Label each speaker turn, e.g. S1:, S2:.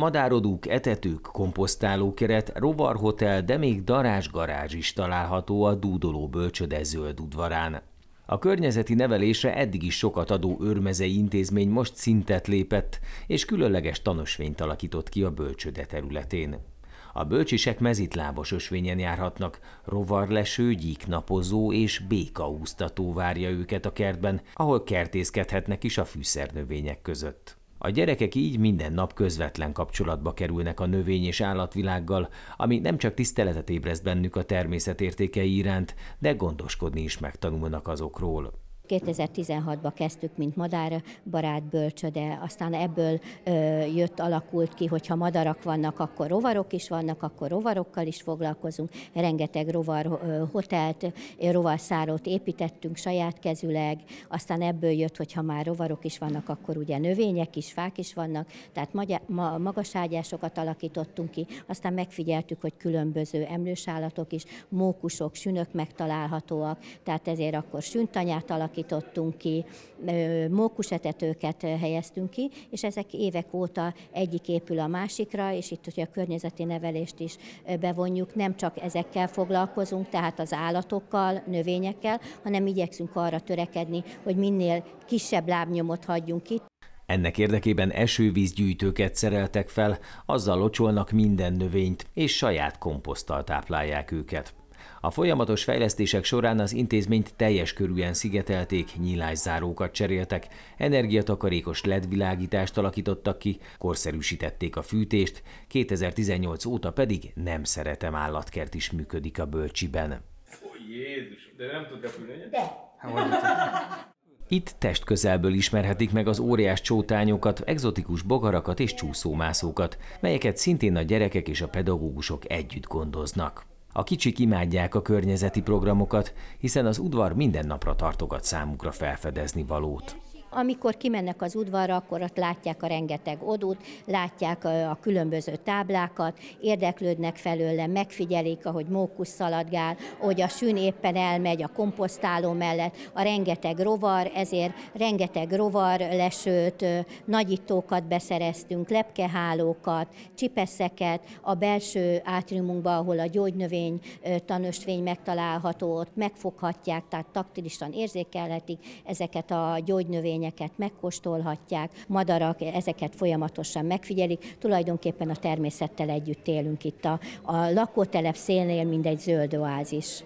S1: Madárodúk, etetők, komposztálókeret, rovarhotel, de még darázsgarázs is található a dúdoló bölcsöde zöld udvarán. A környezeti nevelésre eddig is sokat adó őrmezei intézmény most szintet lépett, és különleges tanösvényt alakított ki a bölcsöde területén. A bölcsisek mezitlábos ösvényen járhatnak, rovarleső, gyíknapozó és békaúztató várja őket a kertben, ahol kertészkedhetnek is a fűszernövények között. A gyerekek így minden nap közvetlen kapcsolatba kerülnek a növény és állatvilággal, ami nem csak tiszteletet ébreszt bennük a természet értékei iránt, de gondoskodni is megtanulnak azokról.
S2: 2016-ban kezdtük, mint madárbarát bölcsöde, aztán ebből jött, alakult ki, hogyha madarak vannak, akkor rovarok is vannak, akkor rovarokkal is foglalkozunk. Rengeteg rovar hotelt, rovarszárót építettünk saját kezüleg, aztán ebből jött, hogyha már rovarok is vannak, akkor ugye növények is, fák is vannak, tehát magyar, ma, magaságyásokat alakítottunk ki, aztán megfigyeltük, hogy különböző emlősállatok is, mókusok, sünök megtalálhatóak, tehát ezért akkor süntanyát alakítottunk, alakítottunk ki, mókusetetőket helyeztünk ki, és ezek évek óta egyik épül a másikra, és itt ugye a környezeti nevelést is bevonjuk, nem csak ezekkel foglalkozunk, tehát az állatokkal, növényekkel, hanem igyekszünk arra törekedni, hogy minél kisebb lábnyomot hagyjunk itt.
S1: Ennek érdekében esővízgyűjtőket szereltek fel, azzal locsolnak minden növényt, és saját komposzttal táplálják őket. A folyamatos fejlesztések során az intézményt teljes körűen szigetelték, nyílászárókat cseréltek, energiatakarékos LED világítást alakítottak ki, korszerűsítették a fűtést, 2018 óta pedig nem szeretem állatkert is működik a bölcsiben. Ó, Jézus, de nem tudja repülni, De. Hát, itt testközelből ismerhetik meg az óriás csótányokat, egzotikus bogarakat és csúszómászókat, melyeket szintén a gyerekek és a pedagógusok együtt gondoznak. A kicsik imádják a környezeti programokat, hiszen az udvar minden napra tartogat számukra felfedezni valót
S2: amikor kimennek az udvarra, akkor ott látják a rengeteg odút, látják a különböző táblákat, érdeklődnek felőle, megfigyelik, ahogy mókusz szaladgál, hogy a sűn éppen elmegy a komposztáló mellett, a rengeteg rovar, ezért rengeteg rovar lesőt, nagyítókat beszereztünk, lepkehálókat, csipeszeket, a belső átriumunkban, ahol a gyógynövény tanösvény megtalálható, ott megfoghatják, tehát taktilisan érzékelhetik ezeket a gyógynövény növényeket megkóstolhatják, madarak ezeket folyamatosan megfigyelik, tulajdonképpen a természettel együtt élünk itt a, a lakótelep szélnél, mint egy zöld oázis.